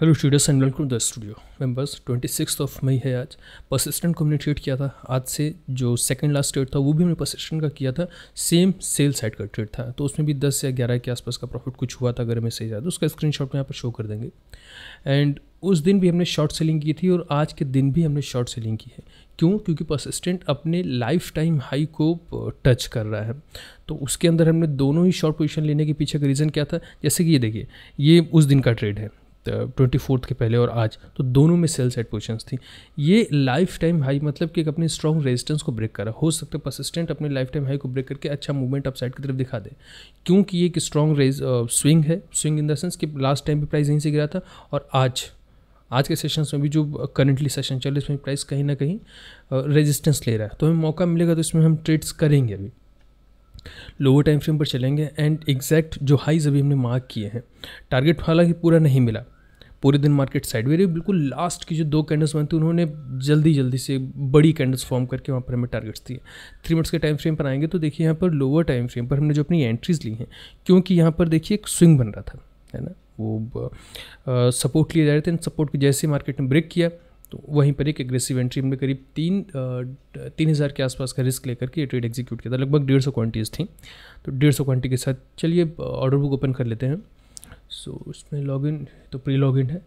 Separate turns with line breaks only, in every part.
hello studios and welcome the studio members 26th of May है आज persistent को हमने किया था आज से जो सेकंड लास्ट ट्रेड था वो भी मैंने परसिस्टेंट का किया था सेम सेल साइड का ट्रेड था तो उसमें भी 10 या 11 के आसपास का प्रॉफिट कुछ हुआ था अगर मैं सही जाए तो उसका स्क्रीन में यहाँ पर शो कर देंगे एंड उस दिन भी हमने शॉर्ट सेलिंग की थी और आज के दिन भी हमने शॉर्ट सेलिंग की है क्यों क्योंकि परसिस्टेंट अपने लाइफ टाइम हाई को टच कर रहा है तो उसके अंदर हमने दोनों ही शॉर्ट पोजीशन लेने के पीछे का रीज़न क्या था जैसे कि ये देखिए ये उस दिन का ट्रेड है ट्वेंटी फोर्थ के पहले और आज तो दोनों में सेल सेट पोजिशन थी ये लाइफ टाइम हाई मतलब कि एक अपने स्ट्रॉन्ग रेजिस्टेंस को ब्रेक करा हो सकता है परसिस्टेंट अपने लाइफ टाइम हाई को ब्रेक करके अच्छा मूवमेंट अप साइड की तरफ दिखा दे क्योंकि ये एक स्ट्रॉन्ग रेज स्विंग है स्विंग इन द सेंस कि लास्ट टाइम भी प्राइस यहीं से गिरा था और आज आज के सेशंस में भी जो करंटली सेशन चल रहा है इसमें प्राइस कहीं ना कहीं रेजिस्टेंस ले रहा है तो हमें मौका मिलेगा तो इसमें हम ट्रेड्स करेंगे अभी लोअर टाइम फ्रेम पर चलेंगे एंड एग्जैक्ट जो हाइज अभी हमने मार्क किए हैं टारगेट हालांकि पूरा नहीं मिला पूरे दिन मार्केट साइड रही बिल्कुल लास्ट की जो दो कैंडल्स बनती उन्होंने जल्दी जल्दी से बड़ी कैंडल्स फॉर्म करके वहाँ पर हमें टारगेट्स दिए थ्री मिनट्स के टाइम फ्रेम पर आएंगे तो देखिए यहाँ पर लोअर टाइम फ्रेम पर हमने जो अपनी एंट्रीज़ ली हैं क्योंकि यहाँ पर देखिए एक स्विंग बन रहा था है ना वो सपोर्ट लिए जा रहे थे सपोर्ट को जैसे मार्केट ने ब्रेक किया तो वहीं पर एक एग्रेसिव एंट्री हमने करीब तीन तीन हज़ार के आसपास का रिस्क लेकर के ये ट्रेड एग्जीक्यूट किया था लगभग डेढ़ सौ क्वान्टिटीज़ थी तो डेढ़ सौ क्वान्टी के साथ चलिए ऑर्डर बुक ओपन कर लेते हैं सो so, लॉगिन तो प्री लॉगिन है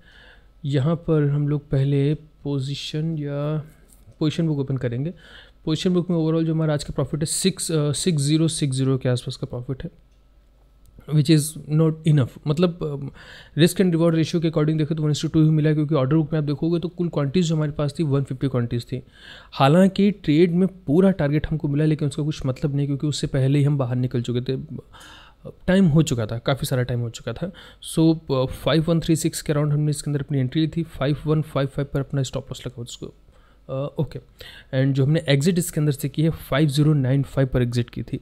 यहाँ पर हम लोग पहले पोजीशन या पोजीशन बुक ओपन करेंगे पोजीशन बुक में ओवरऑल जो हमारा आज का प्रॉफिट है six six zero six zero के आसपास का प्रॉफिट है विच इज़ नॉट इनफ मतलब रिस्क एंड रिवॉर्ड रेशियो के अकॉर्डिंग देखें तो वन टू ही मिला है क्योंकि ऑर्डर बुक में आप देखोगे तो कुल क्वांटिटीज़ जो हमारे पास थी वन फिफ्टी क्वांटिटीज़ थी हालांकि ट्रेड में पूरा टारगेट हमको मिला लेकिन उसका कुछ मतलब नहीं क्योंकि उससे पहले ही हम बाहर निकल चुके थे टाइम हो चुका था काफ़ी सारा टाइम हो चुका था so five one three six के अराउंड हमने इसके अंदर अपनी एंट्री ली थी फाइव वन फाइव फाइव पर अपना स्टॉप लॉस लगा उसको ओके uh, एंड जो हमने एग्जिट इसके अंदर से की है फाइव ज़ीरो नाइन फाइव पर एग्जिट की थी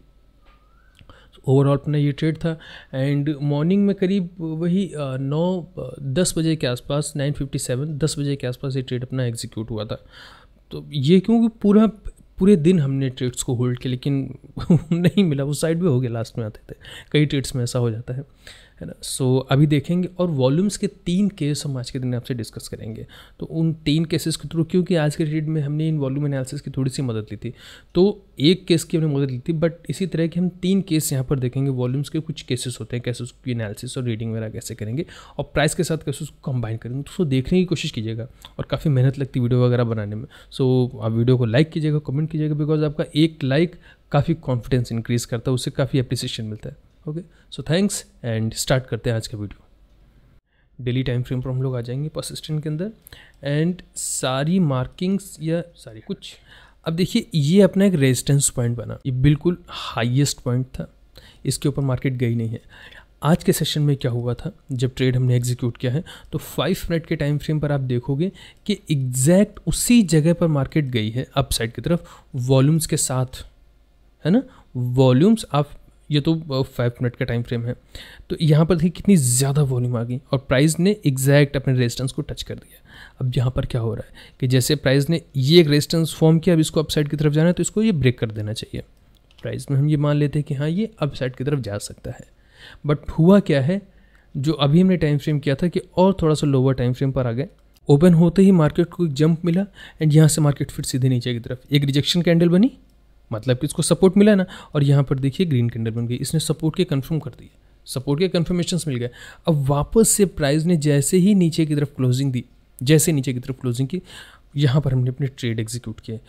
ओवरऑल अपना ये ट्रेड था एंड मॉर्निंग में करीब वही uh, नौ uh, दस बजे के आसपास नाइन फिफ्टी सेवन दस बजे के आसपास ये ट्रेड अपना एग्जीक्यूट हुआ था तो ये क्योंकि पूरा पूरे दिन हमने ट्रेड्स को होल्ड किया लेकिन नहीं मिला वो साइड भी हो गया लास्ट में आते थे कई ट्रेड्स में ऐसा हो जाता है है ना सो अभी देखेंगे और वॉल्यूम्स के तीन केस हम आज के दिन आपसे डिस्कस करेंगे तो उन तीन केसेस के थ्रू क्योंकि आज के डेट में हमने इन वॉल्यूम एनालिसिस की थोड़ी सी मदद ली थी तो एक केस की हमने मदद ली थी बट इसी तरह के हम तीन केस यहाँ पर देखेंगे वॉल्यूम्स के कुछ केसेस होते हैं कैसे उसकी एनालिसिस और रीडिंग वगैरह कैसे करेंगे और प्राइस के साथ कैसे उसको कंबाइन करेंगे तो उसको देखने की कोशिश कीजिएगा और काफ़ी मेहनत लगती वीडियो वगैरह बनाने में सो आप वीडियो को लाइक कीजिएगा कमेंट कीजिएगा बिकॉज आपका एक लाइक काफ़ी कॉन्फिडेंस इंक्रीज़ करता है उससे काफ़ी अप्रिसिएशन मिलता है okay so thanks and start करते हैं आज का वीडियो डेली टाइम फ्रेम पर हम लोग आ जाएंगे परसिस्टेंट के अंदर एंड सारी मार्किंग्स या सारी कुछ अब देखिए ये अपना एक रेजिस्टेंस पॉइंट बना ये बिल्कुल हाईएस्ट पॉइंट था इसके ऊपर मार्केट गई नहीं है आज के सेशन में क्या हुआ था जब ट्रेड हमने एग्जीक्यूट किया है तो फाइव मिनट के टाइम फ्रेम पर आप देखोगे कि एग्जैक्ट उसी जगह पर मार्केट गई है अपसाइड की तरफ वॉल्यूम्स के साथ है ना वॉल्यूम्स आप ये तो फाइव मिनट का टाइम फ्रेम है तो यहाँ पर देखिए कितनी ज़्यादा वॉल्यूम आ गई और प्राइस ने एग्जैक्ट अपने रेजिस्टेंस को टच कर दिया अब यहाँ पर क्या हो रहा है कि जैसे प्राइस ने ये एक रेजिस्टेंस फॉर्म किया अब इसको अपसाइड की तरफ जाना है तो इसको ये ब्रेक कर देना चाहिए प्राइस में हम ये मान लेते हैं कि हाँ ये अपसाइड की तरफ जा सकता है बट हुआ क्या है जो अभी हमने टाइम फ्रेम किया था कि और थोड़ा सा लोअर टाइम फ्रेम पर आ गए ओपन होते ही मार्केट को एक जंप मिला एंड यहाँ से मार्केट फिर सीधे नीचे की तरफ एक रिजेक्शन कैंडल बनी मतलब कि इसको सपोर्ट मिला ना और यहाँ पर देखिए ग्रीन कैंडल बन गई इसने सपोर्ट के कन्फर्म कर दिया सपोर्ट के कन्फर्मेशन मिल गए अब वापस से प्राइस ने जैसे ही नीचे की तरफ क्लोजिंग दी जैसे नीचे की तरफ क्लोजिंग की यहाँ पर हमने अपने ट्रेड एग्जीक्यूट किए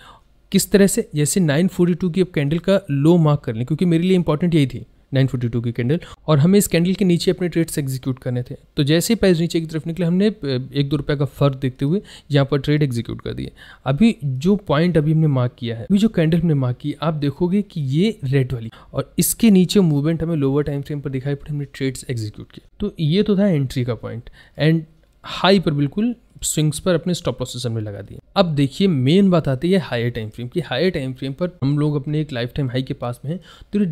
किस तरह से जैसे 942 की अब कैंडल का लो मार्क कर लें क्योंकि मेरे लिए इंपॉर्टेंट यही थी 942 की कैंडल और हमें इस कैंडल के नीचे अपने ट्रेड्स एग्जीक्यूट करने थे तो जैसे ही प्राइस नीचे की तरफ निकले हमने एक दो रुपये का फर्क देखते हुए यहाँ पर ट्रेड एग्जीक्यूट कर दिए अभी जो पॉइंट अभी हमने मार्क किया है अभी जो कैंडल हमने मार्क की आप देखोगे कि ये रेड वाली और इसके नीचे मूवमेंट हमें लोअर टाइम फ्रेम पर दिखाई पड़े हमने ट्रेड्स एग्जीक्यूट किए तो ये तो था एंट्री का पॉइंट एंड हाई पर बिल्कुल स्विंग्स पर अपने स्टॉप प्रोसेसर में लगा दिए अब देखिए मेन बात आती है हायर टाइम फ्रेम की हायर टाइम फ्रेम पर हम लोग अपने एक लाइफ टाइम हाई के पास में हैं तो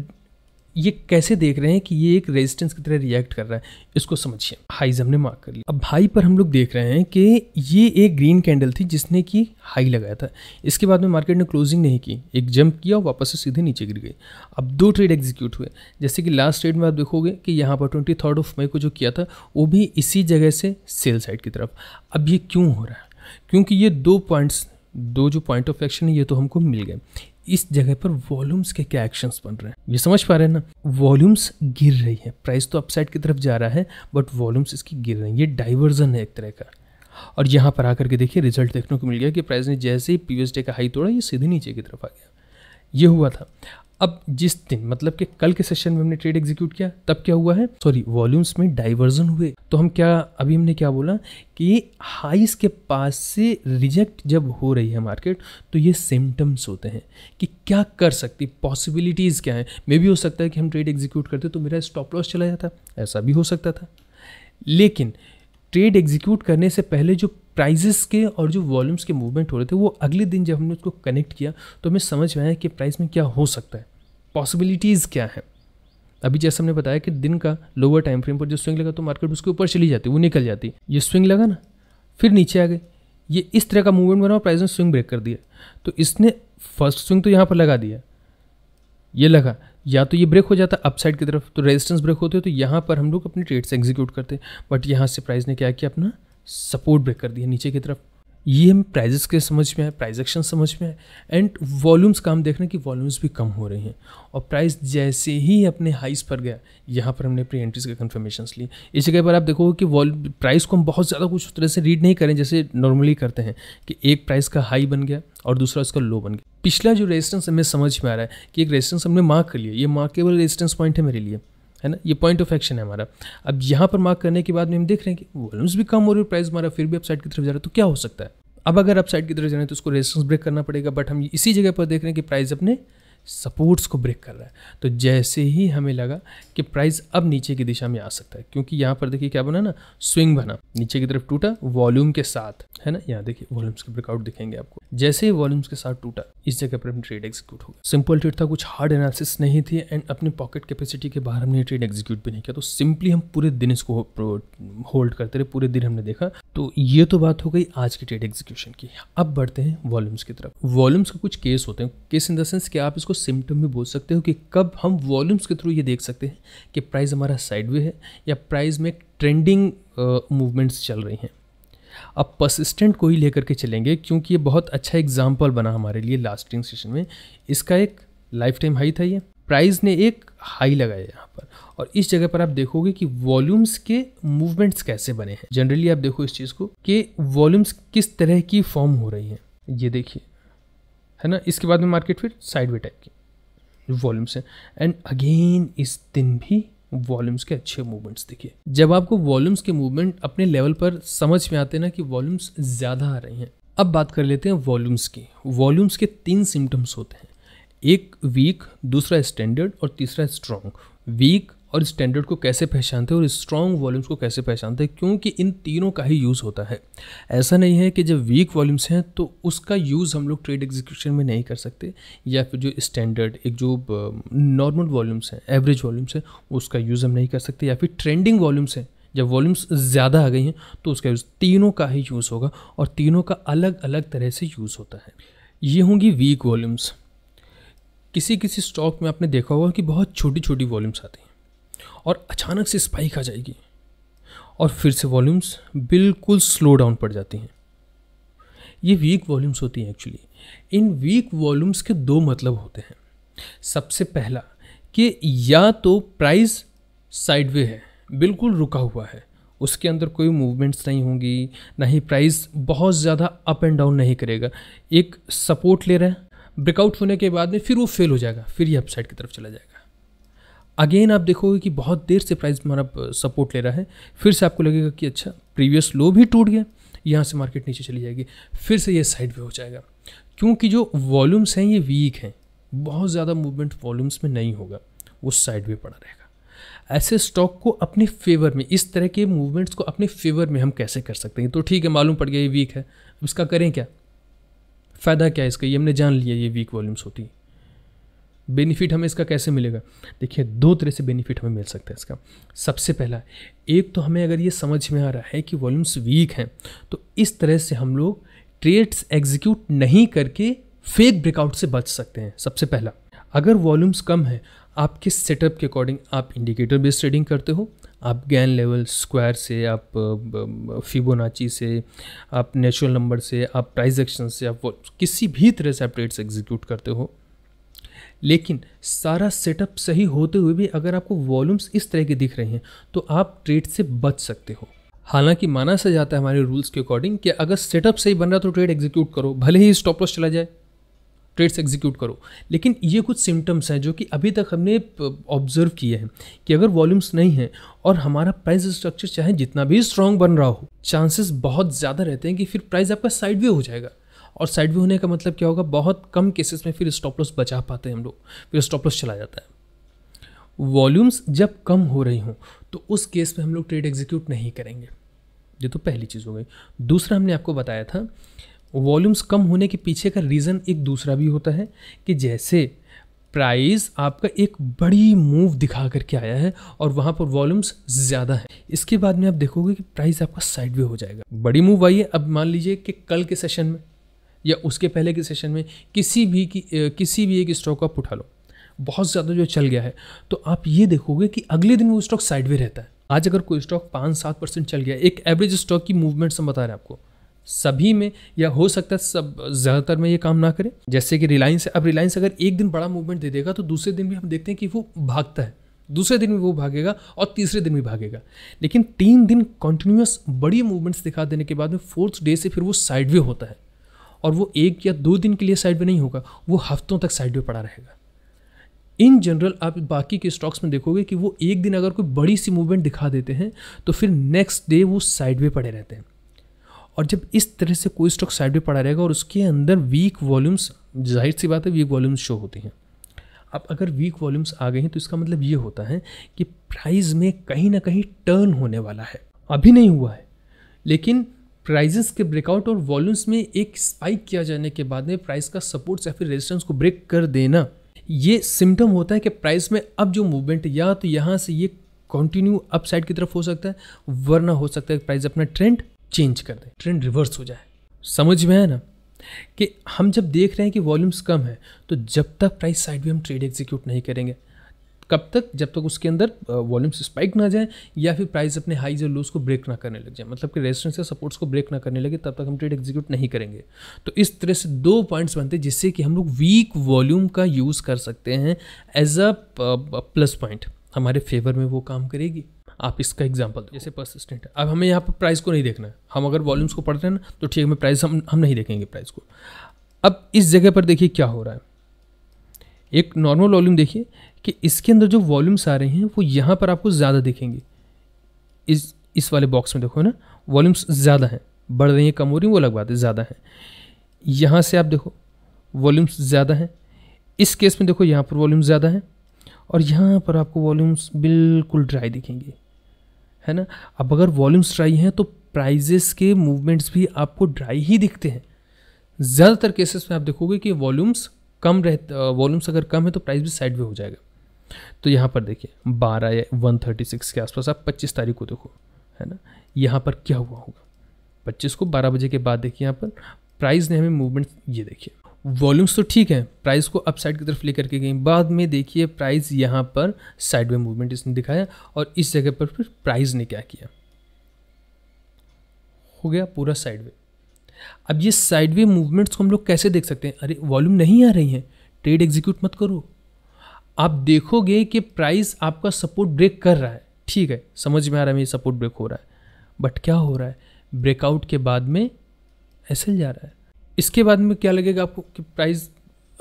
ये कैसे देख रहे हैं कि ये एक रेजिस्टेंस की तरह रिएक्ट कर रहा है इसको समझिए हाई हमने मार्क कर लिया अब हाई पर हम लोग देख रहे हैं कि ये एक ग्रीन कैंडल थी जिसने कि हाई लगाया था इसके बाद में मार्केट ने क्लोजिंग नहीं की एक जंप किया और वापस से सीधे नीचे गिर गई अब दो ट्रेड एग्जीक्यूट हुए जैसे कि लास्ट ट्रेड में आप देखोगे कि यहाँ पर ट्वेंटी थर्ड ऑफ मई को जो किया था वो भी इसी जगह से सेल साइड की तरफ अब ये क्यों हो रहा है क्योंकि ये दो पॉइंट्स दो जो पॉइंट ऑफ एक्शन है ये तो हमको मिल गए इस जगह पर वॉल्यूम्स के क्या एक्शंस बन रहे हैं ये समझ पा रहे हैं ना वॉल्यूम्स गिर रही है प्राइस तो अपसाइड की तरफ जा रहा है बट वॉल्यूम्स इसकी गिर रही हैं ये डाइवर्जन है एक तरह का और यहाँ पर आकर के देखिए रिजल्ट देखने को मिल गया कि प्राइस ने जैसे ही प्रीवियस डे का हाई तोड़ा ये सीधे नीचे की तरफ आ गया ये हुआ था अब जिस दिन मतलब कि कल के सेशन में हमने ट्रेड एग्जीक्यूट किया तब क्या हुआ है सॉरी वॉल्यूम्स में डाइवर्जन हुए तो हम क्या अभी हमने क्या बोला कि हाइस के पास से रिजेक्ट जब हो रही है मार्केट तो ये सिम्टम्स होते हैं कि क्या कर सकती पॉसिबिलिटीज़ क्या है मे भी हो सकता है कि हम ट्रेड एग्जीक्यूट करते तो मेरा स्टॉप लॉस चला जाता ऐसा भी हो सकता था लेकिन ट्रेड एग्जीक्यूट करने से पहले जो प्राइजेस के और जो वॉल्यूम्स के मूवमेंट हो रहे थे वो अगले दिन जब हमने उसको कनेक्ट किया तो हमें समझ में आया कि प्राइस में क्या हो सकता है पॉसिबिलिटीज़ क्या हैं अभी जैसे हमने बताया कि दिन का लोअर टाइम फ्रेम पर जो स्विंग लगा तो मार्केट उसके ऊपर चली जाती वो निकल जाती ये स्विंग लगा ना फिर नीचे आ गए ये इस तरह का मूवमेंट बना और प्राइस ने स्विंग ब्रेक कर दिया तो इसने फर्स्ट स्विंग तो यहाँ पर लगा दिया ये लगा या तो ये ब्रेक हो जाता अपसाइड की तरफ तो रेजिस्टेंस ब्रेक होते तो यहाँ पर हम लोग अपने ट्रेड्स एग्जीक्यूट करते बट यहाँ से प्राइस ने क्या किया अपना सपोर्ट ब्रेक कर दिया नीचे की तरफ ये हम प्राइजेस के समझ में है प्राइजेक्शन समझ में है एंड वॉल्यूम्स का हम देख रहे हैं कि वॉल्यूम्स भी कम हो रहे हैं और प्राइस जैसे ही अपने हाइस पर गया यहाँ पर हमने अपनी एंट्रीज के कन्फर्मेशन लिए इस जगह पर आप देखोगे कि वॉल प्राइस को हम बहुत ज़्यादा कुछ तरह से रीड नहीं करें जैसे नॉर्मली करते हैं कि एक प्राइस का हाई बन गया और दूसरा उसका लो बन गया पिछला जो रेजिस्टेंस हमें समझ में आ रहा है कि एक रेजिस्टेंस हमने मार्क कर लिया ये मार्केबल रेजिस्टेंस पॉइंट है मेरे लिए है ना ये पॉइंट ऑफ एक्शन है हमारा अब यहाँ पर मार्क करने के बाद में हम देख रहे हैं कि वॉल्यूम्स भी कम हो रही है प्राइस हमारा फिर भी अपसाइड की तरफ जा रहा है तो क्या हो सकता है अब अगर अपसाइड की तरफ जा रहे हैं तो उसको रेजिस्टेंस ब्रेक करना पड़ेगा बट हम इसी जगह पर देख रहे हैं कि प्राइस अपने सपोर्ट्स को ब्रेक कर रहा है तो जैसे ही हमें लगा कि प्राइस अब नीचे की दिशा में आ सकता है क्योंकि यहाँ पर देखिए क्या बना ना स्विंग बना नीचे की तरफ टूटा वॉल्यूम के साथ है ना यहाँ देखिए वॉल्यूम्स के ब्रेकआउट दिखेंगे आपको जैसे ही वॉल्यूम्स के साथ टूटा इस जगह पर हमने ट्रेड एग्जीक्यूट होगा सिंपल ट्रेड था कुछ हार्ड एनालिसिस नहीं थी एंड अपने पॉकेट कैपेसिटी के बाहर हमने ट्रेड एग्जीक्यूट भी नहीं किया तो सिंपली हम पूरे दिन इसको होल्ड करते रहे पूरे दिन हमने देखा तो ये तो बात हो गई आज की ट्रेड एग्जीक्यूशन की अब बढ़ते हैं वॉल्यूम्स की तरफ वॉल्यूम्स का कुछ केस होते हैं केस इन द सेंस कि आप इसको इसको सिम्टम भी बोल सकते हो कि कब हम वॉल्यूम्स के थ्रू ये देख सकते हैं कि प्राइस हमारा साइडवे है या प्राइस में ट्रेंडिंग मूवमेंट्स चल रही हैं अब परसिस्टेंट को ही लेकर के चलेंगे क्योंकि ये बहुत अच्छा एग्जाम्पल बना हमारे लिए लास्टिंग सेशन में इसका एक लाइफ टाइम हाई था ये प्राइस ने एक हाई लगाया यहाँ पर और इस जगह पर आप देखोगे कि वॉल्यूम्स के मूवमेंट्स कैसे बने हैं जनरली आप देखो इस चीज़ को कि वॉल्यूम्स किस तरह की फॉर्म हो रही है ये देखिए है ना इसके बाद में मार्केट फिर साइडवे टाइप की वॉल्यूम्स हैं एंड अगेन इस दिन भी वॉल्यूम्स के अच्छे मूवमेंट्स देखिए जब आपको वॉल्यूम्स के मूवमेंट अपने लेवल पर समझ में आते हैं ना कि वॉल्यूम्स ज़्यादा आ रही हैं अब बात कर लेते हैं वॉल्यूम्स की वॉल्यूम्स के तीन सिम्टम्स होते हैं एक वीक दूसरा स्टैंडर्ड और तीसरा स्ट्रॉन्ग वीक और स्टैंडर्ड को कैसे पहचानते हैं और स्ट्रॉन्ग वॉल्यूम्स को कैसे पहचानते हैं क्योंकि इन तीनों का ही यूज़ होता है ऐसा नहीं है कि जब वीक वॉल्यूम्स हैं तो उसका यूज़ हम लोग ट्रेड एग्जीक्यूशन में नहीं कर सकते या फिर जो स्टैंडर्ड एक जो नॉर्मल वॉल्यूम्स हैं एवरेज वॉल्यूम्स हैं उसका यूज़ हम नहीं कर सकते या फिर ट्रेंडिंग वॉल्यूम्स हैं जब वॉल्यूम्स ज़्यादा आ गई हैं तो उसका यूज़ तीनों का ही यूज़ होगा और तीनों का अलग अलग तरह से यूज़ होता है ये होंगी वीक वॉल्यूम्स किसी किसी स्टॉक में आपने देखा होगा कि बहुत छोटी छोटी वॉल्यूम्स आती हैं और अचानक से स्पाइक आ जाएगी और फिर से वॉल्यूम्स बिल्कुल स्लो डाउन पड़ जाती हैं ये वीक वॉल्यूम्स होती हैं एक्चुअली इन वीक वॉल्यूम्स के दो मतलब होते हैं सबसे पहला कि या तो प्राइस साइडवे है बिल्कुल रुका हुआ है उसके अंदर कोई मूवमेंट्स नहीं होंगी ना ही प्राइस बहुत ज़्यादा अप एंड डाउन नहीं करेगा एक सपोर्ट ले रहा है ब्रेकआउट होने के बाद में फिर वो फेल हो जाएगा फिर ये अपसाइड की तरफ चला जाएगा अगेन आप देखोगे कि बहुत देर से प्राइस हमारा सपोर्ट ले रहा है फिर से आपको लगेगा कि अच्छा प्रीवियस लो भी टूट गया यहाँ से मार्केट नीचे चली जाएगी फिर से ये साइड वे हो जाएगा क्योंकि जो वॉल्यूम्स हैं ये वीक हैं बहुत ज़्यादा मूवमेंट वॉल्यूम्स में नहीं होगा वो साइड वे पड़ा रहेगा ऐसे स्टॉक को अपने फेवर में इस तरह के मूवमेंट्स को अपने फेवर में हम कैसे कर सकते हैं तो ठीक है मालूम पड़ गया ये वीक है अब इसका करें क्या फ़ायदा क्या है इसका ये हमने जान लिया ये वीक वॉल्यूम्स होती हैं बेनिफिट हमें इसका कैसे मिलेगा देखिए दो तरह से बेनिफिट हमें मिल सकता है इसका सबसे पहला एक तो हमें अगर ये समझ में आ रहा है कि वॉल्यूम्स वीक हैं तो इस तरह से हम लोग ट्रेड्स एग्जीक्यूट नहीं करके फेक ब्रेकआउट से बच सकते हैं सबसे पहला अगर वॉल्यूम्स कम है आपके सेटअप के अकॉर्डिंग आप इंडिकेटर बेस्ड ट्रेडिंग करते हो आप गैन लेवल स्क्वायर से आप फिबोनाची से आप नेचुरल नंबर से आप प्राइज एक्शन से आप किसी भी तरह से आप ट्रेड्स एग्जीक्यूट करते हो लेकिन सारा सेटअप सही होते हुए भी अगर आपको वॉल्यूम्स इस तरह के दिख रहे हैं तो आप ट्रेड से बच सकते हो हालांकि माना से जाता है हमारे रूल्स के अकॉर्डिंग कि अगर सेटअप सही बन रहा तो ट्रेड एग्जीक्यूट करो भले ही स्टॉप लॉस चला जाए ट्रेड्स एग्जीक्यूट करो लेकिन ये कुछ सिम्टम्स हैं जो कि अभी तक हमने ऑब्जर्व किए हैं कि अगर वॉल्यूम्स नहीं हैं और हमारा प्राइस स्ट्रक्चर चाहे जितना भी स्ट्रांग बन रहा हो चांसेस बहुत ज़्यादा रहते हैं कि फिर प्राइस आपका साइड वे हो जाएगा और साइड व्यू होने का मतलब क्या होगा बहुत कम केसेस में फिर स्टॉप लॉस बचा पाते हैं हम लोग फिर स्टॉप लॉस चला जाता है वॉल्यूम्स जब कम हो रही हों तो उस केस में हम लोग ट्रेड एग्जीक्यूट नहीं करेंगे ये तो पहली चीज़ हो गई दूसरा हमने आपको बताया था वॉल्यूम्स कम होने के पीछे का रीज़न एक दूसरा भी होता है कि जैसे प्राइस आपका एक बड़ी मूव दिखा करके आया है और वहाँ पर वॉल्यूम्स ज़्यादा है इसके बाद में आप देखोगे कि प्राइस आपका साइड वे हो जाएगा बड़ी मूव आई है अब मान लीजिए कि कल के सेशन में या उसके पहले के सेशन में किसी भी की किसी भी एक स्टॉक आप उठा लो बहुत ज़्यादा जो चल गया है तो आप ये देखोगे कि अगले दिन वो स्टॉक साइड रहता है आज अगर कोई स्टॉक पाँच सात परसेंट चल गया एक एवरेज स्टॉक की मूवमेंट हम बता रहे हैं आपको सभी में या हो सकता है सब ज़्यादातर में ये काम ना करें जैसे कि रिलायंस अब रिलायंस अगर एक दिन बड़ा मूवमेंट दे देगा तो दूसरे दिन भी हम देखते हैं कि वो भागता है दूसरे दिन भी वो भागेगा और तीसरे दिन भी भागेगा लेकिन तीन दिन कंटिन्यूस बड़ी मूवमेंट्स दिखा देने के बाद में फोर्थ डे से फिर वो साइडवे होता है और वो एक या दो दिन के लिए साइड में नहीं होगा वो हफ्तों तक साइड में पड़ा रहेगा इन जनरल आप बाकी के स्टॉक्स में देखोगे कि वो एक दिन अगर कोई बड़ी सी मूवमेंट दिखा देते हैं तो फिर नेक्स्ट डे वो साइड वे पड़े रहते हैं और जब इस तरह से कोई स्टॉक साइड वे पड़ा रहेगा और उसके अंदर वीक वॉल्यूम्स जाहिर सी बात है वीक वॉल्यूम्स शो होती हैं अब अगर वीक वॉल्यूम्स आ गए हैं तो इसका मतलब ये होता है कि प्राइस में कहीं ना कहीं टर्न होने वाला है अभी नहीं हुआ है लेकिन प्राइजेस के ब्रेकआउट और वॉल्यूम्स में एक स्पाइक किया जाने के बाद में प्राइस का सपोर्ट या फिर रेजिस्टेंस को ब्रेक कर देना ये सिम्टम होता है कि प्राइस में अब जो मूवमेंट या तो यहाँ से ये कंटिन्यू अपसाइड की तरफ हो सकता है वरना हो सकता है प्राइस अपना ट्रेंड चेंज कर दे ट्रेंड रिवर्स हो जाए समझ में है ना कि हम जब देख रहे हैं कि वॉल्यूम्स कम है तो जब तक प्राइस साइड भी हम ट्रेड एग्जीक्यूट नहीं करेंगे कब तक जब तक उसके अंदर वॉल्यूम्स स्पाइक ना जाए या फिर प्राइस अपने हाईज और लोज को ब्रेक ना करने लग जाए मतलब कि रेजिस्टेंस या सपोर्ट्स को ब्रेक ना करने लगे तब तक हम ट्रेड एग्जीक्यूट नहीं करेंगे तो इस तरह से दो पॉइंट्स बनते हैं जिससे कि हम लोग वीक वॉल्यूम का यूज़ कर सकते हैं एज अ प्लस पॉइंट हमारे फेवर में वो काम करेगी आप इसका एग्जाम्पल जैसे परसिस्टेंट है अब हमें यहाँ पर प्राइस को नहीं देखना है हम अगर वॉल्यूम्स को पढ़ते हैं ना तो ठीक है हमें प्राइस हम हम नहीं देखेंगे प्राइस को अब इस जगह पर देखिए क्या हो रहा है एक नॉर्मल वॉल्यूम देखिए कि इसके अंदर जो वॉल्यूम्स आ रहे हैं वो यहाँ पर आपको ज़्यादा दिखेंगे इस इस वाले बॉक्स में देखो ना वॉल्यूम्स ज़्यादा हैं बढ़ रही हैं कम हो रही हैं वो अलग बात है ज़्यादा हैं यहाँ से आप देखो वॉल्यूम्स ज़्यादा हैं इस केस में देखो यहाँ पर वॉल्यूम्स ज़्यादा हैं और यहाँ पर आपको वॉल्यूम्स बिल्कुल ड्राई दिखेंगे है ना अब अगर वॉल्यूम्स ड्राई हैं तो प्राइजेस के मूवमेंट्स भी आपको ड्राई ही दिखते हैं ज़्यादातर केसेस में आप देखोगे कि वॉल्यूम्स कम रह वॉल्यूम्स अगर कम है तो प्राइस भी साइड वे हो जाएगा तो यहाँ पर देखिए बारह या वन थर्टी सिक्स के आसपास आप पच्चीस तारीख को देखो है ना यहाँ पर क्या हुआ होगा पच्चीस को बारह बजे के बाद देखिए यहाँ पर प्राइस ने हमें मूवमेंट ये देखिए वॉल्यूम्स तो ठीक है प्राइस को अपसाइड की तरफ ले करके गई बाद में देखिए प्राइस यहाँ पर साइड में मूवमेंट इसने दिखाया और इस जगह पर फिर प्राइज़ ने क्या किया हो गया पूरा साइड वे अब ये साइड वे मूवमेंट्स को हम लोग कैसे देख सकते हैं अरे वॉल्यूम नहीं आ रही है ट्रेड एग्जीक्यूट मत करो आप देखोगे कि प्राइस आपका सपोर्ट ब्रेक कर रहा है ठीक है समझ में आ रहा है मेरी सपोर्ट ब्रेक हो रहा है बट क्या हो रहा है ब्रेकआउट के बाद में ऐसे जा रहा है इसके बाद में क्या लगेगा आपको कि प्राइस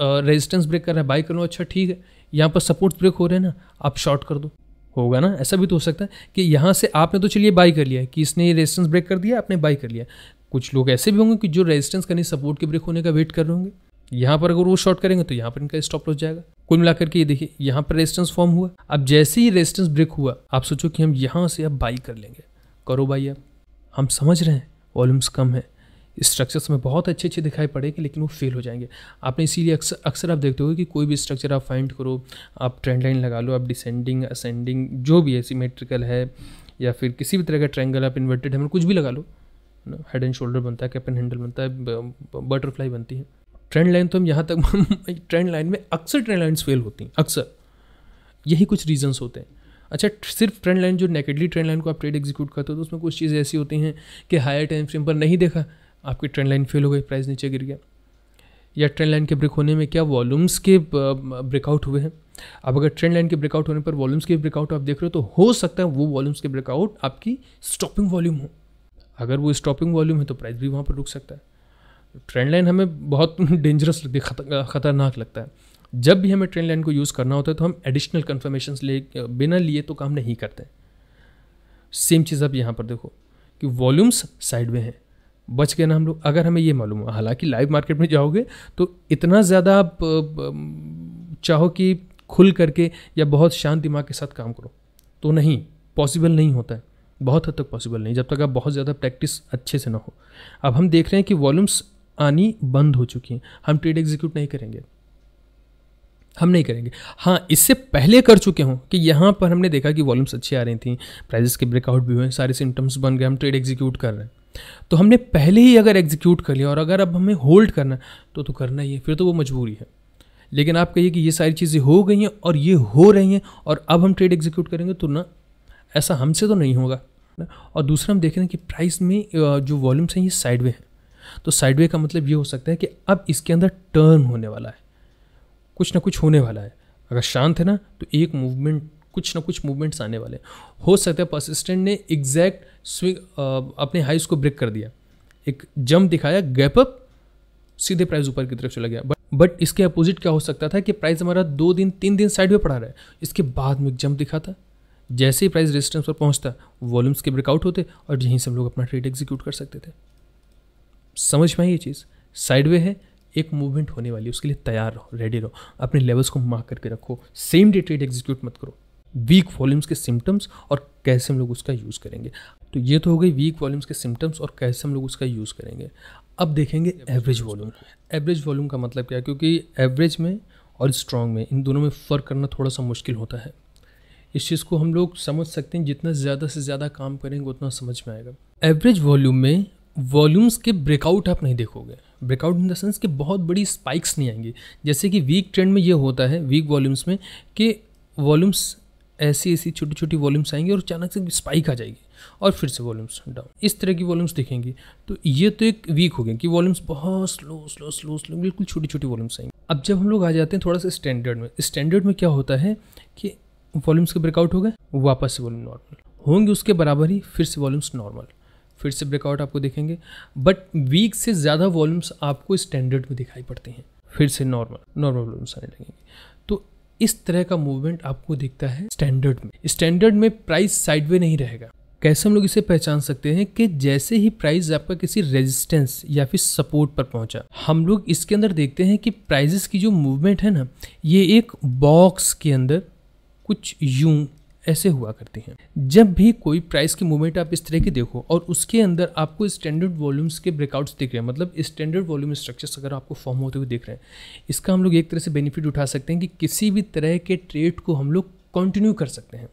रेजिस्टेंस ब्रेक कर रहा है बाई करो अच्छा ठीक है यहाँ पर सपोर्ट ब्रेक हो रहे हैं ना आप शॉर्ट कर दो होगा ना ऐसा भी तो हो सकता है कि यहाँ से आपने तो चलिए बाई कर लिया कि इसने ये रेजिस्टेंस ब्रेक कर दिया आपने बाई कर लिया कुछ लोग ऐसे भी होंगे कि जो रेजिस्टेंस करने सपोर्ट के ब्रेक होने का वेट कर रहे होंगे यहाँ पर अगर वो शॉर्ट करेंगे तो यहाँ पर इनका स्टॉप लॉस जाएगा कुल मिलाकर के ये देखिए यहाँ पर रेजिस्टेंस फॉर्म हुआ अब जैसे ही रेजिस्टेंस ब्रेक हुआ आप सोचो कि हम यहाँ से अब बाई कर लेंगे करो भाई अब हम समझ रहे हैं वॉल्यूम्स कम है स्ट्रक्चर्स में बहुत अच्छे अच्छे दिखाई पड़ेंगे लेकिन वो फेल हो जाएंगे आपने इसीलिए अक्सर अक्सर आप देखते हो कि कोई भी स्ट्रक्चर आप फाइंड करो आप ट्रेंड लाइन लगा लो आप डिसेंडिंग असेंडिंग जो भी है सिमेट्रिकल है या फिर किसी भी तरह का ट्रैंगल आप इन्वर्टेड है मतलब कुछ भी लगा लो हेड एंड शोल्डर बनता है कैपन हैंडल बनता है बटरफ्लाई बनती है ट्रेंड लाइन तो हम यहाँ तक ट्रेंड लाइन में अक्सर ट्रेंड लाइन्स फेल होती हैं अक्सर यही कुछ रीजंस होते हैं अच्छा सिर्फ ट्रेंड लाइन जो नेकेडली ट्रेंड लाइन को आप ट्रेड एग्जीक्यूट करते हो तो उसमें कुछ चीज़ें ऐसी होती हैं कि हायर टाइम फ्रेम पर नहीं देखा आपकी ट्रेंड लाइन फेल हो गई प्राइस नीचे गिर गया या ट्रेंड लाइन के ब्रेक होने में क्या वॉल्यूम्स के ब्रेकआउट हुए हैं अब अगर ट्रेंड लाइन के ब्रेकआउट होने पर वॉल्यूम्स के ब्रेकआउट आप देख रहे हो तो हो सकता है वो वॉल्यूम्स के ब्रेकआउट आपकी स्टॉपिंग वॉल्यूम हो अगर वो स्टॉपिंग वॉल्यूम है तो प्राइस भी वहाँ पर रुक सकता है ट्रेंड लाइन हमें बहुत डेंजरस लगती है ख़तरनाक लगता है जब भी हमें ट्रेंड लाइन को यूज़ करना होता है तो हम एडिशनल कन्फर्मेशन ले बिना लिए तो काम नहीं करते सेम चीज़ आप यहाँ पर देखो कि वॉल्यूम्स साइड में हैं बच गए ना हम लोग अगर हमें ये मालूम हो हालांकि लाइव मार्केट में जाओगे तो इतना ज़्यादा आप चाहो कि खुल करके या बहुत शांत दिमाग के साथ काम करो तो नहीं पॉसिबल नहीं होता है बहुत हद तक पॉसिबल नहीं जब तक आप बहुत ज़्यादा प्रैक्टिस अच्छे से ना हो अब हम देख रहे हैं कि वॉल्यूम्स आनी बंद हो चुकी हैं हम ट्रेड एग्जीक्यूट नहीं करेंगे हम नहीं करेंगे हाँ इससे पहले कर चुके हों कि यहाँ पर हमने देखा कि वॉल्यूम्स अच्छी आ रही थी प्राइजेस के ब्रेकआउट भी हुए सारे सिम्टम्स बन गए हम ट्रेड एग्जीक्यूट कर रहे हैं तो हमने पहले ही अगर एग्जीक्यूट कर लिया और अगर अब हमें होल्ड करना तो तो करना ही है फिर तो वो मजबूरी है लेकिन आप कहिए कि ये सारी चीज़ें हो गई हैं और ये हो रही हैं और अब हम ट्रेड एग्जीक्यूट करेंगे तो ना ऐसा हमसे तो नहीं होगा और दूसरा हम देख रहे हैं कि प्राइस में जो वॉल्यूम्स हैं ये साइडवे हैं तो साइडवे का मतलब ये हो सकता है कि अब इसके अंदर टर्न होने वाला है कुछ ना कुछ होने वाला है अगर शांत है ना तो एक मूवमेंट कुछ ना कुछ मूवमेंट्स आने वाले हैं हो सकता है परसिस्टेंट ने एग्जैक्ट स्विंग अपने हाइस को ब्रेक कर दिया एक जंप दिखाया गैप अप सीधे प्राइस ऊपर की तरफ चला गया बट बट इसके अपोजिट क्या हो सकता था कि प्राइस हमारा दो दिन तीन दिन साइड में पड़ा रहा है इसके बाद में एक जंप दिखा था जैसे ही प्राइस रेजिस्टेंस पर पहुंचता वॉल्यूम्स के ब्रेकआउट होते और यहीं से हम लोग अपना ट्रेड एग्जीक्यूट कर सकते थे समझ में आई ये चीज़ साइडवे है एक मूवमेंट होने वाली उसके लिए तैयार रहो रेडी रहो अपने लेवल्स को मार्क करके रखो सेम डे ट्रेड एग्जीक्यूट मत करो वीक वॉल्यूम्स के सिम्टम्स और कैसे हम लोग उसका यूज़ करेंगे तो ये तो हो गई वीक वॉल्यूम्स के सिम्टम्स और कैसे हम लोग उसका यूज़ करेंगे अब देखेंगे एवरेज वॉल्यूम एवरेज वॉल्यूम का मतलब क्या है क्योंकि एवरेज में और स्ट्रॉन्ग में इन दोनों में फ़र्क करना थोड़ा सा मुश्किल होता है इस चीज़ को हम लोग समझ सकते हैं जितना ज़्यादा से ज़्यादा काम करेंगे उतना समझ में आएगा एवरेज वॉल्यूम में वॉल्यूम्स के ब्रेकआउट आप नहीं देखोगे ब्रेकआउट इन द सेंस कि बहुत बड़ी स्पाइक्स नहीं आएंगी जैसे कि वीक ट्रेंड में ये होता है वीक वॉल्यूम्स में कि वॉल्यूम्स ऐसी ऐसी छोटी छोटी वॉल्यूम्स आएंगी और अचानक से स्पाइक आ जाएगी और फिर से वॉल्यूम्स डाउन इस तरह की वॉल्यूम्स दिखेंगी तो ये तो एक वीक हो गए कि वॉल्यूम्स बहुत स्लो स्लो स्लो स्लो बिल्कुल छोटी छोटी वॉल्यूम्स आएंगी अब जब हम लोग आ जाते हैं थोड़ा सा स्टैंडर्ड में स्टैंडर्ड में क्या होता है कि वॉल्यूम्स के ब्रेकआउट हो गए वापस से वॉल्यूम नॉर्मल होंगे उसके बराबर ही फिर से वॉल्यूम्स नॉर्मल फिर से ब्रेकआउट आपको देखेंगे बट वीक से ज़्यादा वॉल्यूम्स आपको स्टैंडर्ड में दिखाई पड़ते हैं फिर से नॉर्मल नॉर्मल वॉल्यूम्स आने लगेंगे तो इस तरह का मूवमेंट आपको दिखता है स्टैंडर्ड में स्टैंडर्ड में प्राइस साइडवे नहीं रहेगा कैसे हम लोग इसे पहचान सकते हैं कि जैसे ही प्राइस आपका किसी रेजिस्टेंस या फिर सपोर्ट पर पहुंचा हम लोग इसके अंदर देखते हैं कि प्राइजेस की जो मूवमेंट है ना ये एक बॉक्स के अंदर कुछ यूं ऐसे हुआ करते हैं जब भी कोई प्राइस की मूवमेंट आप इस तरह की देखो और उसके अंदर आपको स्टैंडर्ड वॉल्यूम्स के ब्रेकआउट्स दिख रहे हैं मतलब स्टैंडर्ड वॉल्यूम स्ट्रक्चर्स अगर आपको फॉर्म होते हुए दिख रहे हैं इसका हम लोग एक तरह से बेनिफिट उठा सकते हैं कि किसी भी तरह के ट्रेड को हम लोग कंटिन्यू कर सकते हैं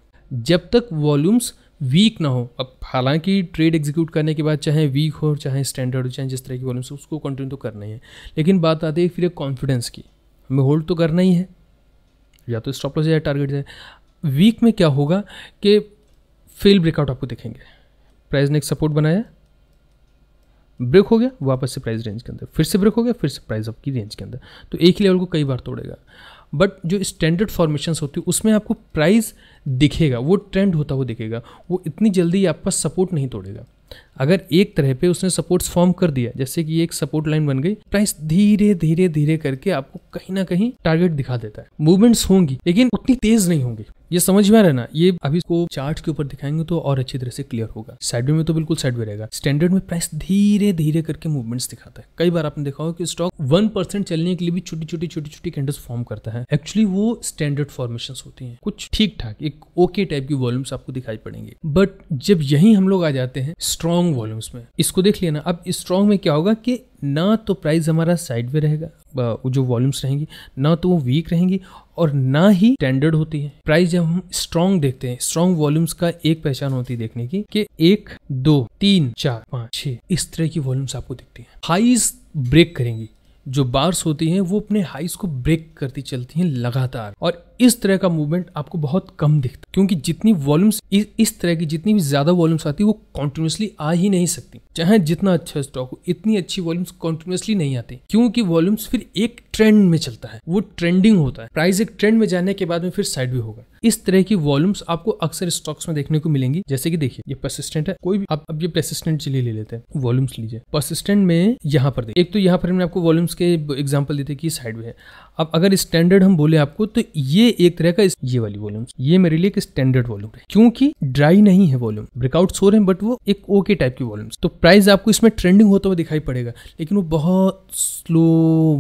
जब तक वॉल्यूम्स वीक ना हो अब हालांकि ट्रेड एग्जीक्यूट करने के बाद चाहे वीक हो चाहे स्टैंडर्ड हो चाहे जिस तरह की वॉल्यूम्स उसको कंटिन्यू तो करना ही है लेकिन बात आती है फिर एक कॉन्फिडेंस की हमें होल्ड तो करना ही है या तो स्टॉप लॉस या टारगेट जाए वीक में क्या होगा कि फेल ब्रेकआउट आपको दिखेंगे प्राइस ने एक सपोर्ट बनाया ब्रेक हो गया वापस से प्राइस रेंज के अंदर फिर से ब्रेक हो गया फिर से प्राइस आपकी रेंज के अंदर तो एक ही लेवल को कई बार तोड़ेगा बट जो स्टैंडर्ड फॉर्मेशन होती है उसमें आपको प्राइस दिखेगा वो ट्रेंड होता हुआ दिखेगा वो इतनी जल्दी आपका सपोर्ट नहीं तोड़ेगा अगर एक तरह पे उसने सपोर्ट्स फॉर्म कर दिया जैसे कि एक सपोर्ट लाइन बन गई प्राइस धीरे धीरे धीरे करके आपको कहीं ना कहीं टारगेट दिखा देता है मूवमेंट्स होंगी लेकिन उतनी तेज नहीं होंगी ये समझ में आ रहा है ना ये अभी इसको चार्ट के ऊपर दिखाएंगे तो और अच्छी तरह से क्लियर होगा साइडवे में तो बिल्कुल साइडवे रहेगा स्टैंडर्ड में प्राइस धीरे धीरे करके मूवमेंट्स दिखाता है कई बार आपने देखा होगा कि स्टॉक वन परसेंट चलने के लिए भी छोटी छोटी छोटी छोटी कैंडल्स फॉर्म करता है एक्चुअली वो स्टैंडर्ड फॉर्मेशन होती है कुछ ठीक ठाक एक ओके टाइप की वॉल्यूम्स आपको दिखाई पड़ेंगे बट जब यही हम लोग आ जाते हैं स्ट्रॉन्ग स्ट्रॉन्ग वॉल्यूम्स में इसको देख लिया ना अब स्ट्रॉन्ग में क्या होगा कि ना तो प्राइस हमारा साइड में रहेगा जो वॉल्यूम्स रहेंगी ना तो वो वीक रहेंगी और ना ही टेंडर्ड होती है प्राइस जब हम स्ट्रॉन्ग देखते हैं स्ट्रॉन्ग वॉल्यूम्स का एक पहचान होती है देखने की कि एक दो तीन चार पांच छह इस तरह की वॉल्यूम्स आपको दिखती है हाईस ब्रेक करेंगी जो बार्स होती हैं वो अपने हाइस को ब्रेक करती चलती हैं लगातार और इस तरह का मूवमेंट आपको बहुत कम दिखता है क्योंकि जितनी वॉल्यूम्स इस, इस तरह की जितनी भी ज़्यादा वॉल्यूम्स आती है वो कॉन्टिन्यूसली आ ही नहीं सकती चाहे जितना अच्छा स्टॉक हो इतनी अच्छी वॉल्यूम्स कॉन्टिन्यूसली नहीं आती क्योंकि वॉल्यूम्स फिर एक ट्रेंड में चलता है वो ट्रेंडिंग होता है प्राइस एक ट्रेंड में जाने के बाद में फिर साइड भी होगा इस तरह की वॉल्यूम्स आपको अक्सर स्टॉक्स में देखने को मिलेंगी जैसे कि देखिए ये परसिस्टेंट है कोई भी आप अब ये परसिस्टेंट चलिए ले लेते हैं वॉल्यूम्स लीजिए परसिस्टेंट में यहाँ पर एक तो यहाँ पर हमने आपको वॉल्यूम्स के एग्जाम्पल देते कि साइड में है अब अगर स्टैंडर्ड हम बोले आपको तो ये एक तरह का ये वाली वॉल्यूम ये मेरे लिए एक स्टैंडर्ड वॉल्यूम है क्योंकि ड्राई नहीं है वॉल्यूम ब्रेकआउट हो रहे हैं बट वो एक ओके टाइप की वॉल्यूम्स तो प्राइस आपको इसमें ट्रेंडिंग होता हुआ दिखाई पड़ेगा लेकिन वो बहुत स्लो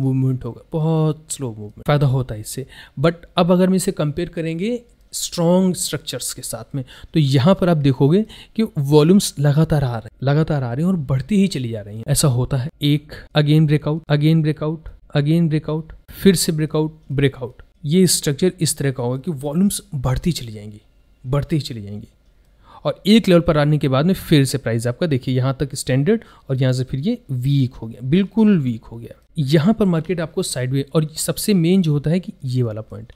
मूवमेंट होगा बहुत स्लो मूवमेंट फायदा होता है इससे बट अब अगर हम इसे कंपेयर करेंगे स्ट्रॉन्ग स्ट्रक्चर्स के साथ में तो यहाँ पर आप देखोगे कि वॉल्यूम्स लगातार आ रहे हैं लगातार आ रहे हैं और बढ़ती ही चली जा रही हैं ऐसा होता है एक again breakout again breakout again breakout फिर से ब्रेकआउट ब्रेकआउट ये स्ट्रक्चर इस तरह का होगा कि वॉल्यूम्स बढ़ती चली जाएंगी बढ़ती ही चली जाएंगी और एक लेवल पर आने के बाद में फिर से प्राइस आपका देखिए यहाँ तक स्टैंडर्ड और यहाँ से फिर ये वीक हो गया बिल्कुल वीक हो गया यहाँ पर मार्केट आपको साइडवे और सबसे मेन जो होता है कि ये वाला पॉइंट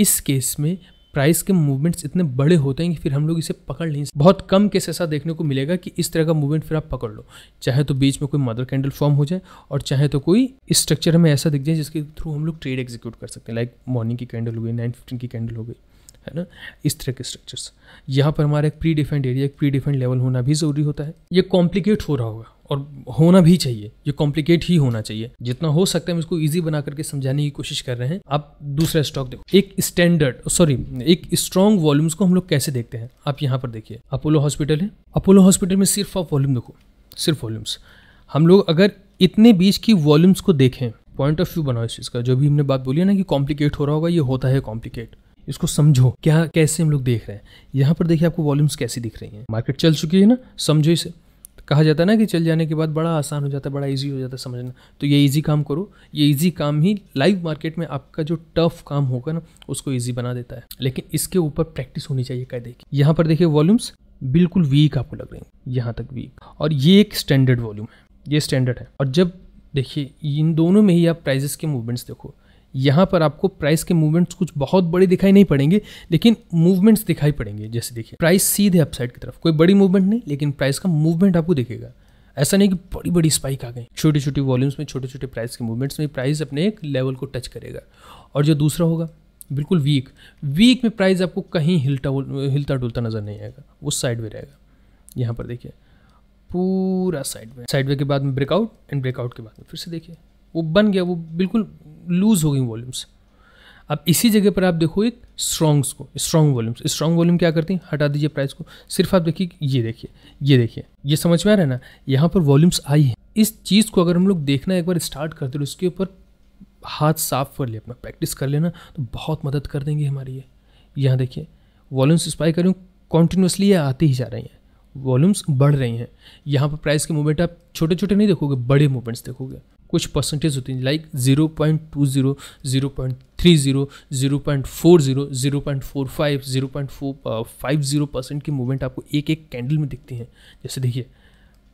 इस केस में प्राइस के मूवमेंट्स इतने बड़े होते हैं कि फिर हम लोग इसे पकड़ नहीं बहुत कम केस ऐसा देखने को मिलेगा कि इस तरह का मूवमेंट फिर आप पकड़ लो चाहे तो बीच में कोई मदर कैंडल फॉर्म हो जाए और चाहे तो कोई स्ट्रक्चर हमें ऐसा दिख जाए जिसके थ्रू हम लोग ट्रेड एग्जीक्यूट कर सकते हैं लाइक मॉर्निंग की कैंडल हो गई नाइन फिफ्टीन की कैंडल हो गई है ना इस तरह के स्ट्रक्चर्स यहाँ पर हमारा एक प्री डिफाइंड एरिया एक प्री डिफाइंड लेवल होना भी ज़रूरी होता है ये कॉम्प्लिकेट हो रहा होगा और होना भी चाहिए ये कॉम्प्लिकेट ही होना चाहिए जितना हो सकता है हम इसको ईजी बना करके समझाने की कोशिश कर रहे हैं आप दूसरा स्टॉक देखो एक स्टैंडर्ड सॉरी एक स्ट्रॉन्ग वॉल्यूम्स को हम लोग कैसे देखते हैं आप यहाँ पर देखिए अपोलो हॉस्पिटल है अपोलो हॉस्पिटल में सिर्फ आप वॉल्यूम देखो सिर्फ वॉल्यूम्स हम लोग अगर इतने बीच की वॉल्यूम्स को देखें पॉइंट ऑफ व्यू बनाओ इस चीज़ का जो भी हमने बात बोली है ना कि कॉम्प्लिकेट हो रहा होगा ये होता है कॉम्प्लिकेट इसको समझो क्या कैसे हम लोग देख रहे हैं यहाँ पर देखिए आपको वॉल्यूम्स कैसी दिख रही हैं मार्केट चल चुकी है ना समझो इसे कहा जाता है ना कि चल जाने के बाद बड़ा आसान हो जाता है बड़ा इजी हो जाता है समझना तो ये इजी काम करो ये इजी काम ही लाइव मार्केट में आपका जो टफ काम होगा ना उसको इजी बना देता है लेकिन इसके ऊपर प्रैक्टिस होनी चाहिए कह देखिए यहाँ पर देखिए वॉल्यूम्स बिल्कुल वीक आपको लग रहे हैं यहाँ तक वीक और ये एक स्टैंडर्ड वॉल्यूम है ये स्टैंडर्ड है और जब देखिए इन दोनों में ही आप प्राइजेस के मूवमेंट्स देखो यहाँ पर आपको प्राइस के मूवमेंट्स कुछ बहुत बड़े दिखाई नहीं पड़ेंगे लेकिन मूवमेंट्स दिखाई पड़ेंगे जैसे देखिए प्राइस सीधे अपसाइड की तरफ कोई बड़ी मूवमेंट नहीं लेकिन प्राइस का मूवमेंट आपको दिखेगा ऐसा नहीं कि बड़ी बड़ी स्पाइक आ गई छोटी छोटी वॉल्यूम्स में छोटे छोटे प्राइस के मूवमेंट्स में प्राइस अपने एक लेवल को टच करेगा और जो दूसरा होगा बिल्कुल वीक वीक में प्राइस आपको कहीं हिलता हिलता डुलता नज़र नहीं आएगा वो साइड में रहेगा यहाँ पर देखिए पूरा साइड में साइड वे के बाद में ब्रेकआउट एंड ब्रेकआउट के बाद में फिर से देखिए वो बन गया वो बिल्कुल लूज़ हो गई वॉल्यूम्स अब इसी जगह पर आप देखो एक स्ट्रॉन्ग्स को स्ट्रॉन्ग वॉल्यूम्स स्ट्रॉन्ग वॉल्यूम क्या करती हैं हटा दीजिए प्राइस को सिर्फ आप देखिए ये देखिए ये देखिए ये समझ में आ रहा है ना यहाँ पर वॉल्यूम्स आई है इस चीज़ को अगर हम लोग देखना एक बार स्टार्ट करते हैं उसके ऊपर हाथ साफ कर ले अपना प्रैक्टिस कर लेना तो बहुत मदद कर देंगे हमारी ये यहाँ देखिए वॉल्यूम्स स्पाई करूँ कॉन्टीन्यूसली ये आती ही जा रही हैं वॉल्यूम्स बढ़ रही हैं यहाँ पर प्राइस के मूवमेंट आप छोटे छोटे नहीं देखोगे बड़े मूवमेंट्स देखोगे कुछ परसेंटेज होती हैं like zero point two zero zero point three zero zero point four zero zero point four five zero point four five zero percent की मूवमेंट आपको एक एक कैंडल में दिखती हैं जैसे देखिए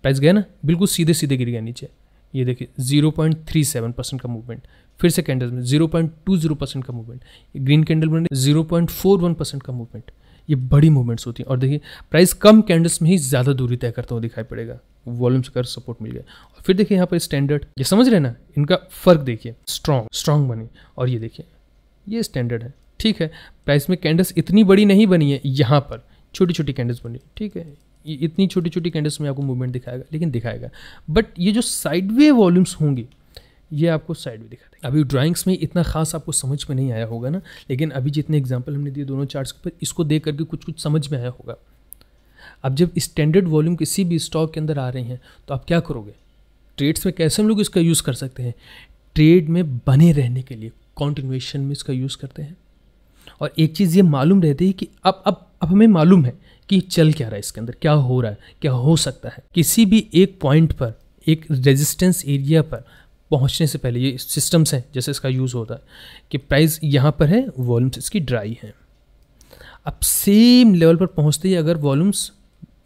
प्राइस गया ना बिल्कुल सीधे सीधे गिर गया नीचे ये देखिए zero point three seven percent का मूवमेंट फिर से कैंडल्स में zero point two zero percent का मूवमेंट ग्रीन कैंडल में zero point four one percent का मूवमेंट ये बड़ी मूवमेंट्स होती हैं और देखिए प्राइस कम कैंडल्स में ही ज़्यादा दूरी तय करता हुआ दिखाई पड़ेगा वॉल्यूम का सपोर्ट मिल गया और फिर देखिए यहाँ पर स्टैंडर्ड ये समझ रहे ना इनका फर्क देखिए स्ट्रॉन्ग स्ट्रॉन्ग बने और ये देखिए ये स्टैंडर्ड है ठीक है प्राइस में कैंडल्स इतनी बड़ी नहीं बनी है यहाँ पर छोटी छोटी कैंडल्स बनी ठीक है इतनी छोटी छोटी कैंडल्स में आपको मूवमेंट दिखाएगा लेकिन दिखाएगा बट ये जो साइडवे वॉल्यूम्स होंगे ये आपको साइड में दिखा देगा अभी ड्राइंग्स में इतना खास आपको समझ में नहीं आया होगा ना लेकिन अभी जितने एग्जाम्पल हमने दिए दोनों चार्ट्स पर इसको देख करके कुछ कुछ समझ में आया होगा अब जब स्टैंडर्ड वॉल्यूम किसी भी स्टॉक के अंदर आ रहे हैं तो आप क्या करोगे ट्रेड्स में कैसे हम लोग इसका यूज़ कर सकते हैं ट्रेड में बने रहने के लिए कॉन्टिन्यूशन में इसका यूज़ करते हैं और एक चीज़ ये मालूम रहती है कि अब अब अब हमें मालूम है कि चल क्या रहा है इसके अंदर क्या हो रहा है क्या हो सकता है किसी भी एक पॉइंट पर एक रेजिस्टेंस एरिया पर पहुंचने से पहले ये सिस्टम्स हैं जैसे इसका यूज़ होता है कि प्राइस यहाँ पर है वॉल्यूम्स इसकी ड्राई हैं अब सेम लेवल पर पहुँचते ही अगर वॉल्यूम्स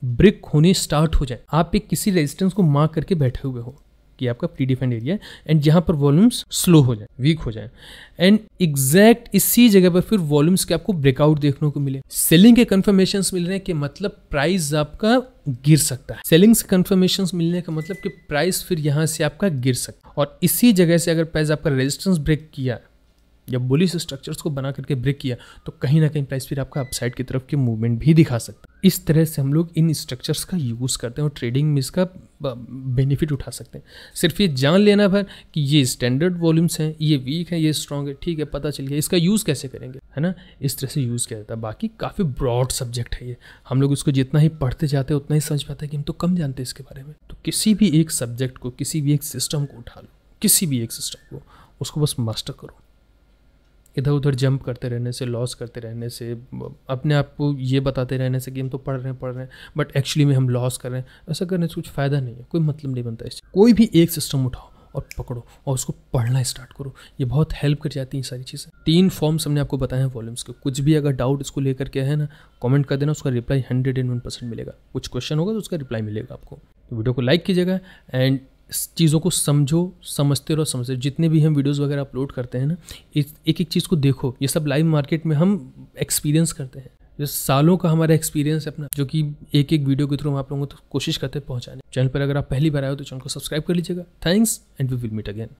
ब्रिक होने स्टार्ट हो जाए आप एक किसी रेजिस्टेंस को मार्क करके बैठे हुए हो कि आपका प्री डिफेंड एरिया एंड जहां पर वॉल्यूम्स स्लो हो जाए वीक हो जाए एंड एग्जैक्ट इसी जगह पर फिर वॉल्यूम्स के आपको ब्रेकआउट देखने को मिले सेलिंग के कन्फर्मेशन मिल रहे हैं कि मतलब प्राइस आपका गिर सकता है सेलिंग्स से कन्फर्मेशन मिलने का मतलब कि प्राइस फिर यहाँ से आपका गिर सकता है और इसी जगह से अगर प्राइस आपका रेजिस्टेंस ब्रेक किया या बुलिस स्ट्रक्चर्स को बना करके ब्रेक किया तो कहीं ना कहीं प्राइस फिर आपका अपसाइड की तरफ के मूवमेंट भी दिखा सकता है इस तरह से हम लोग इन स्ट्रक्चर्स का यूज़ करते हैं और ट्रेडिंग में इसका बेनिफिट उठा सकते हैं सिर्फ ये जान लेना भर कि ये स्टैंडर्ड वॉल्यूम्स हैं ये वीक है ये स्ट्रॉन्ग है ठीक है पता चल गया इसका यूज़ कैसे करेंगे है ना इस तरह से यूज़ किया जाता है बाकी काफ़ी ब्रॉड सब्जेक्ट है ये हम लोग इसको जितना ही पढ़ते जाते हैं उतना ही समझ पाते हैं कि हम तो कम जानते हैं इसके बारे में तो किसी भी एक सब्जेक्ट को किसी भी एक सिस्टम को उठा लो किसी भी एक सिस्टम को उसको बस मास्टर करो इधर उधर जंप करते रहने से लॉस करते रहने से अपने आप को ये बताते रहने से कि हम तो पढ़ रहे हैं पढ़ रहे हैं बट एक्चुअली में हम लॉस कर रहे हैं ऐसा करने से कुछ फ़ायदा नहीं है कोई मतलब नहीं बनता इससे कोई भी एक सिस्टम उठाओ और पकड़ो और उसको पढ़ना स्टार्ट करो ये बहुत हेल्प कर जाती है सारी चीज़ें तीन फॉर्म्स हमने आपको बताए हैं वॉल्यूम्स के कुछ भी अगर डाउट इसको लेकर के है ना कमेंट कर देना उसका reply hundred and one percent मिलेगा कुछ क्वेश्चन होगा तो उसका रिप्लाई मिलेगा आपको तो वीडियो को लाइक कीजिएगा एंड चीज़ों को समझो समझते रहो समझते जितने भी हम वीडियोस वगैरह अपलोड करते हैं ना एक एक चीज़ को देखो ये सब लाइव मार्केट में हम एक्सपीरियंस करते हैं जो सालों का हमारा एक्सपीरियंस है अपना जो कि एक एक वीडियो के थ्रू हम आप लोगों को तो कोशिश करते हैं पहुँचाने चैनल पर अगर आप पहली बार आए हो तो चैनल को सब्सक्राइब कर लीजिएगा thanks and we will meet again